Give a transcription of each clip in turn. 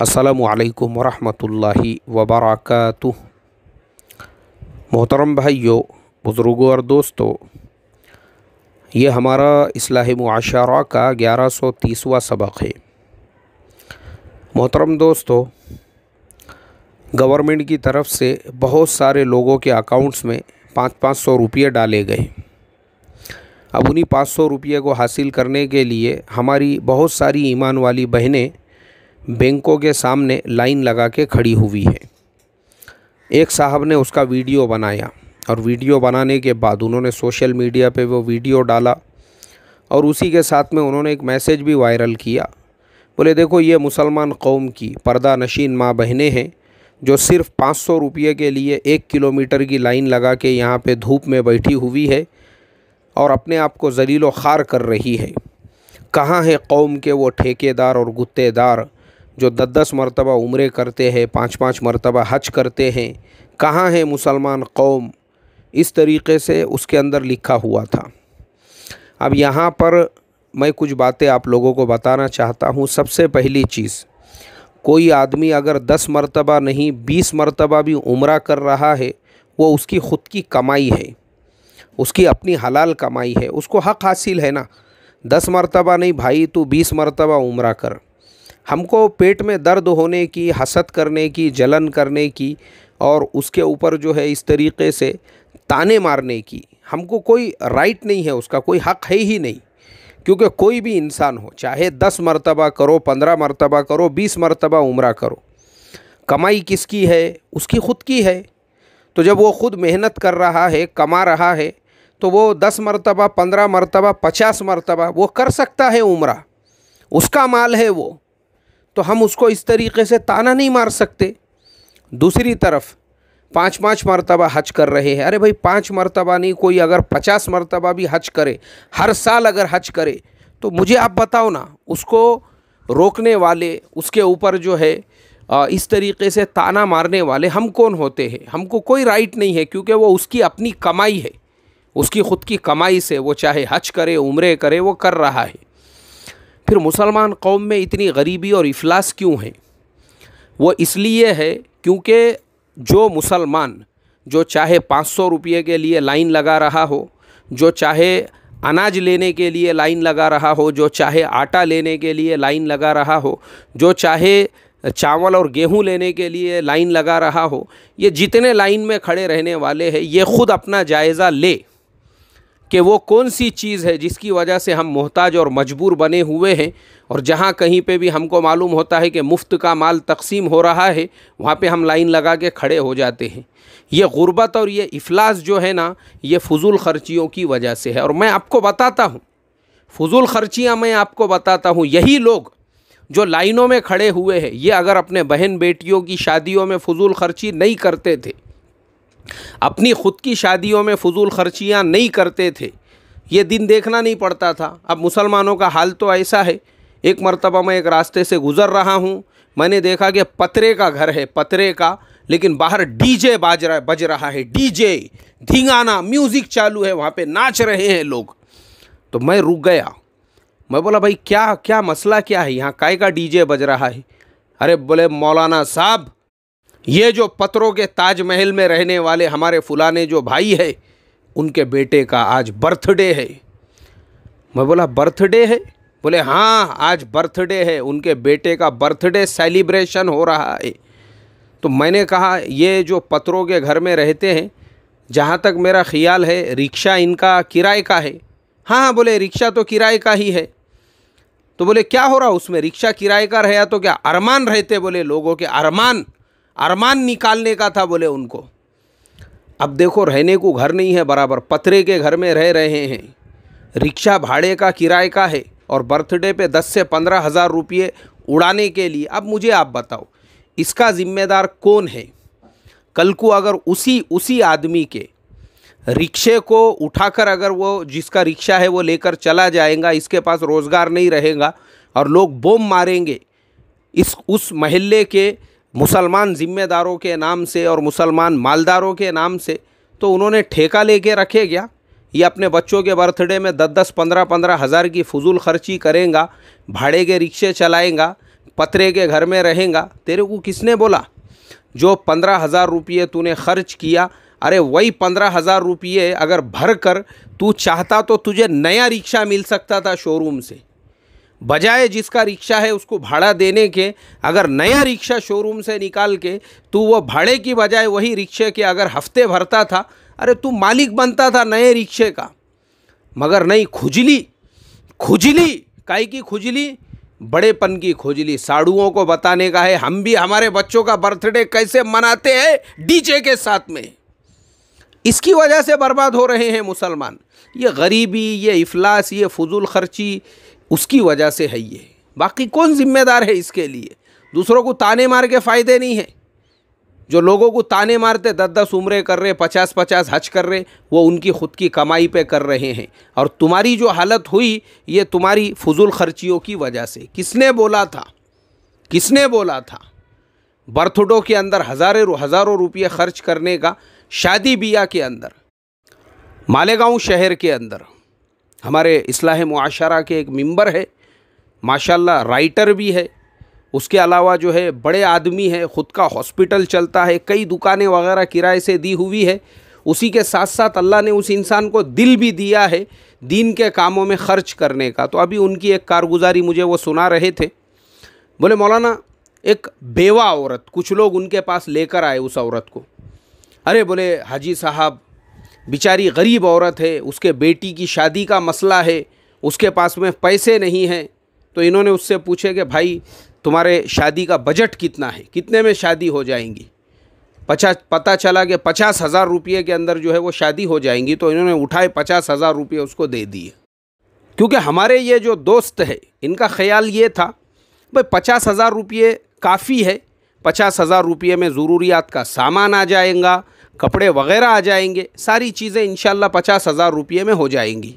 असलकम वरहि वबरक मोहतरम भाइयों बुज़ुर्गों और दोस्तों ये हमारा असलाह माशरा का ग्यारह सौ तीसवा सबक है मोहतरम दोस्तों गवर्नमेंट की तरफ से बहुत सारे लोगों के अकाउंट्स में पाँच पाँच सौ रुपये डाले गए अब उन्हीं पाँच सौ रुपये को हासिल करने के लिए हमारी बहुत सारी ईमान वाली बहनें बैंकों के सामने लाइन लगा के खड़ी हुई है एक साहब ने उसका वीडियो बनाया और वीडियो बनाने के बाद उन्होंने सोशल मीडिया पे वो वीडियो डाला और उसी के साथ में उन्होंने एक मैसेज भी वायरल किया बोले देखो ये मुसलमान कौम की पर्दा नशीन माँ बहनें हैं जो सिर्फ पाँच सौ रुपये के लिए एक किलोमीटर की लाइन लगा के यहाँ पे धूप में बैठी हुई है और अपने आप को जलील खार कर रही है कहाँ है कौम के वो ठेकेदार और गुत्तेदार जो दस दस मरतबा उम्र करते हैं पाँच पाँच मरतबा हज करते हैं कहाँ है मुसलमान कौम इस तरीके से उसके अंदर लिखा हुआ था अब यहाँ पर मैं कुछ बातें आप लोगों को बताना चाहता हूँ सबसे पहली चीज़ कोई आदमी अगर दस मरतबा नहीं बीस मरतबा भी उम्र कर रहा है वो उसकी ख़ुद की कमाई है उसकी अपनी हलाल कमाई है उसको हक़ हासिल है ना दस मरतबा नहीं भाई तू बीस मरतबा उम्र कर हमको पेट में दर्द होने की हसद करने की जलन करने की और उसके ऊपर जो है इस तरीके से ताने मारने की हमको कोई राइट नहीं है उसका कोई हक़ है ही नहीं क्योंकि कोई भी इंसान हो चाहे दस मरतबा करो पंद्रह मरतबा करो बीस मरतबा उम्र करो कमाई किसकी है उसकी ख़ुद की है तो जब वो ख़ुद मेहनत कर रहा है कमा रहा है तो वो दस मरतबा पंद्रह मरतबा पचास मरतबा वो कर सकता है उम्र उसका माल है वो तो हम उसको इस तरीके से ताना नहीं मार सकते दूसरी तरफ पाँच पाँच मरतबा हज कर रहे हैं अरे भाई पाँच मरतबा नहीं कोई अगर पचास मरतबा भी हज करे हर साल अगर हज करे तो मुझे आप बताओ ना उसको रोकने वाले उसके ऊपर जो है इस तरीके से ताना मारने वाले हम कौन होते हैं हमको कोई राइट नहीं है क्योंकि वो उसकी अपनी कमाई है उसकी ख़ुद की कमाई से वो चाहे हज करे उम्र करे वो कर रहा है फिर मुसलमान कौम में इतनी गरीबी और अफलास क्यों है वो इसलिए है क्योंकि जो मुसलमान जो चाहे पाँच सौ रुपये के लिए लाइन लगा रहा हो जो चाहे अनाज लेने के लिए लाइन लगा रहा हो जो चाहे आटा लेने के लिए लाइन लगा रहा हो जो चाहे चावल और गेहूं लेने के लिए लाइन लगा रहा हो ये जितने लाइन में खड़े रहने वाले हैं ये ख़ुद अपना जायज़ा ले कि वो कौन सी चीज़ है जिसकी वजह से हम मोहताज और मजबूर बने हुए हैं और जहाँ कहीं पे भी हमको मालूम होता है कि मुफ्त का माल तकसीम हो रहा है वहाँ पे हम लाइन लगा के खड़े हो जाते हैं ये गुर्बत और ये अफलास जो है ना ये फजूल खर्चियों की वजह से है और मैं आपको बताता हूँ फजूल खर्चियाँ मैं आपको बताता हूँ यही लोग जो लाइनों में खड़े हुए हैं ये अगर अपने बहन बेटियों की शादियों में फजूल खर्ची नहीं करते थे अपनी खुद की शादियों में फजूल खर्चियाँ नहीं करते थे ये दिन देखना नहीं पड़ता था अब मुसलमानों का हाल तो ऐसा है एक मरतबा मैं एक रास्ते से गुज़र रहा हूँ मैंने देखा कि पतरे का घर है पतरे का लेकिन बाहर डीजे बाज रहा बज रहा है डीजे धींगाना म्यूज़िक चालू है वहाँ पे नाच रहे हैं लोग तो मैं रुक गया मैं बोला भाई क्या क्या मसला क्या है यहाँ काय का जे बज रहा है अरे बोले मौलाना साहब ये जो पत्रों के ताजमहल में रहने वाले हमारे फुलाने जो भाई है उनके बेटे का आज बर्थडे है मैं बोला बर्थडे है बोले हाँ आज बर्थडे है उनके बेटे का बर्थडे सेलिब्रेशन हो रहा है तो मैंने कहा ये जो पत्रों के घर में रहते हैं जहाँ तक मेरा ख्याल है रिक्शा इनका किराए का है हाँ हाँ बोले रिक्शा तो किराए का ही है तो बोले क्या हो रहा उसमें रिक्शा किराए का रहा तो क्या अरमान रहते बोले लोगों के अरमान अरमान निकालने का था बोले उनको अब देखो रहने को घर नहीं है बराबर पतरे के घर में रह रहे हैं रिक्शा भाड़े का किराए का है और बर्थडे पे दस से पंद्रह हज़ार रुपये उड़ाने के लिए अब मुझे आप बताओ इसका ज़िम्मेदार कौन है कल को अगर उसी उसी आदमी के रिक्शे को उठाकर अगर वो जिसका रिक्शा है वो लेकर चला जाएगा इसके पास रोज़गार नहीं रहेगा और लोग बोम मारेंगे इस उस महल्ले के मुसलमान ज़िम्मेदारों के नाम से और मुसलमान मालदारों के नाम से तो उन्होंने ठेका लेके रखे गया ये अपने बच्चों के बर्थडे में दस दस पंद्रह पंद्रह हज़ार की फजूल खर्ची करेगा भाड़े के रिक्शे चलाएगा पतरे के घर में रहेगा तेरे को किसने बोला जो पंद्रह हज़ार रुपये तूने खर्च किया अरे वही पंद्रह हज़ार रुपये अगर भर कर तू चाहता तो तुझे नया रिक्शा मिल सकता था शोरूम से बजाय जिसका रिक्शा है उसको भाड़ा देने के अगर नया रिक्शा शोरूम से निकाल के तू तो वो भाड़े की बजाय वही रिक्शे के अगर हफ्ते भरता था अरे तू मालिक बनता था नए रिक्शे का मगर नहीं खुजली खुजली काई की खुजली बड़ेपन की खुजली साड़ुओं को बताने का है हम भी हमारे बच्चों का बर्थडे कैसे मनाते हैं डीजे के साथ में इसकी वजह से बर्बाद हो रहे हैं मुसलमान ये गरीबी ये इफलास ये फजूल खर्ची उसकी वजह से है ये बाकी कौन जिम्मेदार है इसके लिए दूसरों को ताने मार के फ़ायदे नहीं है जो लोगों को ताने मारते दस दस उम्रे कर रहे पचास पचास हज कर रहे वो उनकी ख़ुद की कमाई पे कर रहे हैं और तुम्हारी जो हालत हुई ये तुम्हारी फजूल खर्चियों की वजह से किसने बोला था किसने बोला था बर्थडो के अंदर हज़ारे हज़ारों रुपये खर्च करने का शादी बिया के अंदर मालेगांव शहर के अंदर हमारे इसलाह मुआशरा के एक मेंबर है माशाल्लाह राइटर भी है उसके अलावा जो है बड़े आदमी है ख़ुद का हॉस्पिटल चलता है कई दुकानें वगैरह किराए से दी हुई है उसी के साथ साथ अल्लाह ने उस इंसान को दिल भी दिया है दीन के कामों में ख़र्च करने का तो अभी उनकी एक कारगुजारी मुझे वो सुना रहे थे बोले मौलाना एक बेवा औरत कुछ लोग उनके पास लेकर आए उस औरत को अरे बोले हाजी साहब बेचारी गरीब औरत है उसके बेटी की शादी का मसला है उसके पास में पैसे नहीं हैं तो इन्होंने उससे पूछे कि भाई तुम्हारे शादी का बजट कितना है कितने में शादी हो जाएंगी पचास पता चला कि पचास हज़ार रुपये के अंदर जो है वो शादी हो जाएंगी तो इन्होंने उठाए पचास हज़ार रुपये उसको दे दिए क्योंकि हमारे ये जो दोस्त है इनका ख्याल ये था भाई पचास हज़ार रुपये काफ़ी है पचास हज़ार रुपये में ज़रूरियात का सामान आ जाएगा कपड़े वगैरह आ जाएंगे सारी चीज़ें इन पचास हज़ार रुपये में हो जाएंगी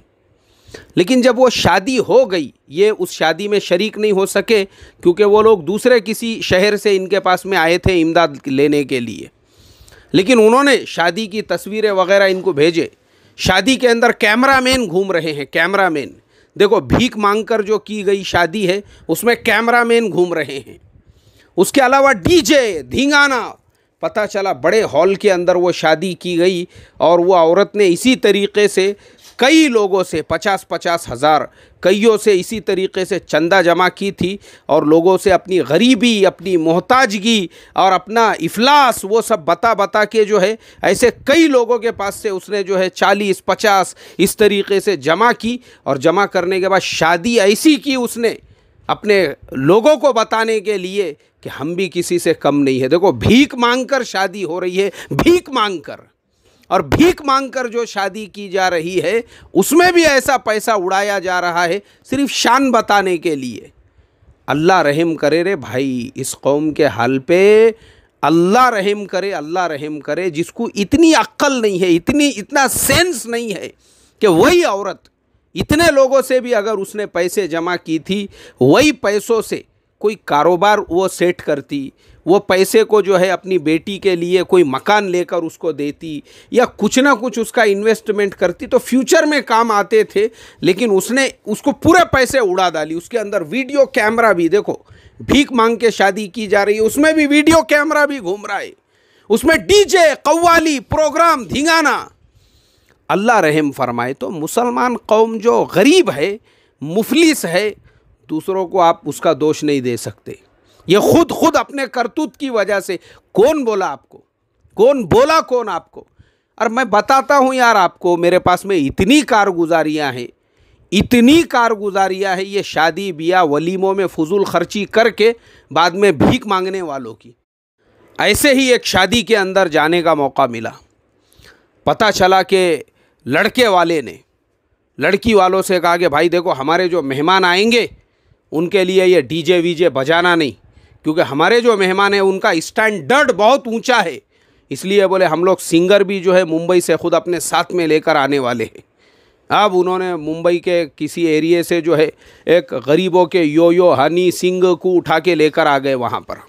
लेकिन जब वो शादी हो गई ये उस शादी में शरीक नहीं हो सके क्योंकि वो लोग दूसरे किसी शहर से इनके पास में आए थे इमदाद लेने के लिए लेकिन उन्होंने शादी की तस्वीरें वगैरह इनको भेजे शादी के अंदर कैमरा मैन घूम रहे हैं कैमरा मैन देखो भीख मांग कर जो की गई शादी है उसमें कैमरा मैन घूम रहे हैं उसके अलावा डीजे धींगाना पता चला बड़े हॉल के अंदर वो शादी की गई और वो औरत ने इसी तरीके से कई लोगों से पचास पचास हज़ार कईयों से इसी तरीके से चंदा जमा की थी और लोगों से अपनी गरीबी अपनी मोहताजगी और अपना इफलास वो सब बता बता के जो है ऐसे कई लोगों के पास से उसने जो है चालीस पचास इस तरीके से जमा की और जमा करने के बाद शादी ऐसी की उसने अपने लोगों को बताने के लिए कि हम भी किसी से कम नहीं है देखो भीख मांगकर शादी हो रही है भीख मांगकर और भीख मांगकर जो शादी की जा रही है उसमें भी ऐसा पैसा उड़ाया जा रहा है सिर्फ शान बताने के लिए अल्लाह रहम करे रे भाई इस कौम के हाल पे अल्लाह रहम करे अल्लाह रहम करे जिसको इतनी अक्ल नहीं है इतनी इतना सेंस नहीं है कि वही औरत इतने लोगों से भी अगर उसने पैसे जमा की थी वही पैसों से कोई कारोबार वो सेट करती वो पैसे को जो है अपनी बेटी के लिए कोई मकान लेकर उसको देती या कुछ ना कुछ उसका इन्वेस्टमेंट करती तो फ्यूचर में काम आते थे लेकिन उसने उसको पूरे पैसे उड़ा डाली उसके अंदर वीडियो कैमरा भी देखो भीख मांग के शादी की जा रही है उसमें भी वीडियो कैमरा भी घूम रहा है उसमें डीजे कव्वाली प्रोग्राम धिंगाना अल्लाह रहम फरमाए तो मुसलमान कौम जो गरीब है मुफलिस है दूसरों को आप उसका दोष नहीं दे सकते ये खुद खुद अपने करतूत की वजह से कौन बोला आपको कौन बोला कौन आपको और मैं बताता हूँ यार आपको मेरे पास में इतनी कारगुजारियाँ हैं इतनी कारगुजारियाँ हैं ये शादी ब्याह वलीमों में फजूल खर्ची करके बाद में भीख मांगने वालों की ऐसे ही एक शादी के अंदर जाने का मौका मिला पता चला कि लड़के वाले ने लड़की वालों से कहा कि भाई देखो हमारे जो मेहमान आएंगे उनके लिए ये डीजे वीजे बजाना नहीं क्योंकि हमारे जो मेहमान हैं उनका स्टैंडर्ड बहुत ऊंचा है इसलिए बोले हम लोग सिंगर भी जो है मुंबई से खुद अपने साथ में लेकर आने वाले हैं अब उन्होंने मुंबई के किसी एरिए से जो है एक गरीबों के यो यो हनी सिंह को उठा के लेकर आ गए वहाँ पर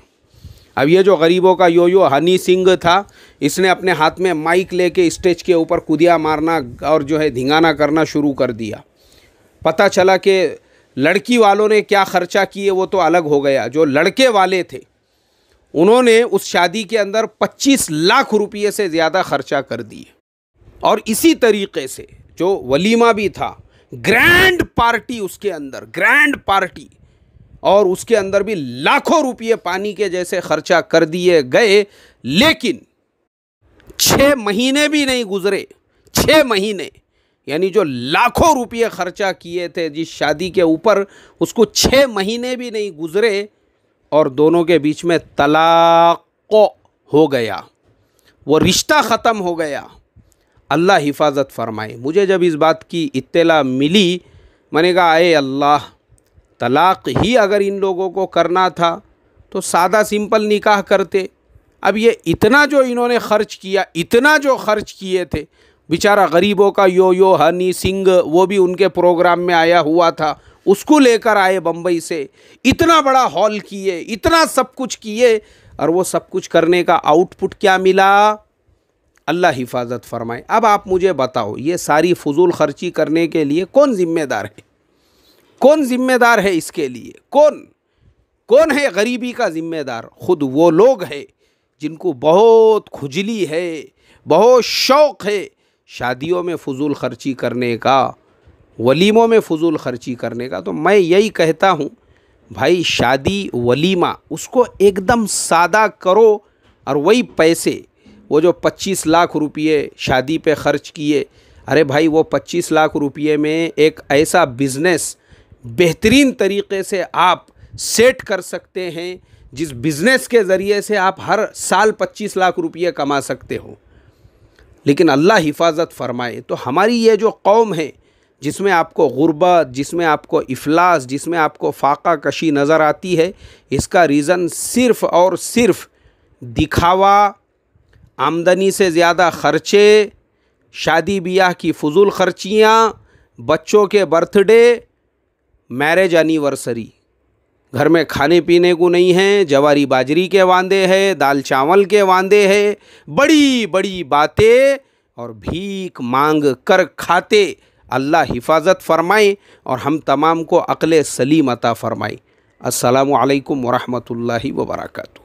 अब ये जो गरीबों का यो यो हनी सिंह था इसने अपने हाथ में माइक लेके स्टेज के ऊपर कुदिया मारना और जो है धिंगाना करना शुरू कर दिया पता चला कि लड़की वालों ने क्या खर्चा किए वो तो अलग हो गया जो लड़के वाले थे उन्होंने उस शादी के अंदर 25 लाख रुपये से ज़्यादा खर्चा कर दिए और इसी तरीके से जो वलीमा भी था ग्रैंड पार्टी उसके अंदर ग्रैंड पार्टी और उसके अंदर भी लाखों रुपये पानी के जैसे खर्चा कर दिए गए लेकिन छः महीने भी नहीं गुजरे छः महीने यानी जो लाखों रुपये खर्चा किए थे जिस शादी के ऊपर उसको छः महीने भी नहीं गुजरे और दोनों के बीच में तलाक़ हो गया वो रिश्ता ख़त्म हो गया अल्लाह हिफाजत फरमाए मुझे जब इस बात की इत्तला मिली मैंने कहा आए अल्लाह तलाक़ ही अगर इन लोगों को करना था तो सादा सिंपल निकाह करते अब ये इतना जो इन्होंने खर्च किया इतना जो खर्च किए थे बेचारा गरीबों का यो यो हनी सिंह वो भी उनके प्रोग्राम में आया हुआ था उसको लेकर आए बम्बई से इतना बड़ा हॉल किए इतना सब कुछ किए और वो सब कुछ करने का आउटपुट क्या मिला अल्लाह हिफाजत फरमाए अब आप मुझे बताओ ये सारी फजूल खर्ची करने के लिए कौन ज़िम्मेदार है कौन जिम्मेदार है इसके लिए कौन कौन है गरीबी का जिम्मेदार खुद वो लोग है जिनको बहुत खुजली है बहुत शौक़ है शादियों में फजूल खर्ची करने का वलीमों में फजूल खर्ची करने का तो मैं यही कहता हूँ भाई शादी वलीमा उसको एकदम सादा करो और वही पैसे वो जो 25 लाख रुपये शादी पे खर्च किए अरे भाई वो 25 लाख रुपये में एक ऐसा बिज़नेस बेहतरीन तरीके से आप सेट कर सकते हैं जिस बिज़नेस के ज़रिए से आप हर साल 25 लाख रुपये कमा सकते हो लेकिन अल्लाह हिफाजत फरमाए तो हमारी ये जो कौम है जिसमें आपको गुर्बत जिसमें आपको अफलास जिसमें आपको फाका कशी नज़र आती है इसका रीज़न सिर्फ़ और सिर्फ दिखावा आमदनी से ज़्यादा ख़र्चे शादी ब्याह की फजूल खर्चियाँ बच्चों के बर्थडे मैरिज एनिवर्सरी घर में खाने पीने को नहीं है जवारी बाजरी के वादे है दाल चावल के वादे है बड़ी बड़ी बातें और भीख मांग कर खाते अल्लाह हिफाजत फरमाए और हम तमाम को अकल सलीम अता फ़रमाए असलकम वरहमल वर्का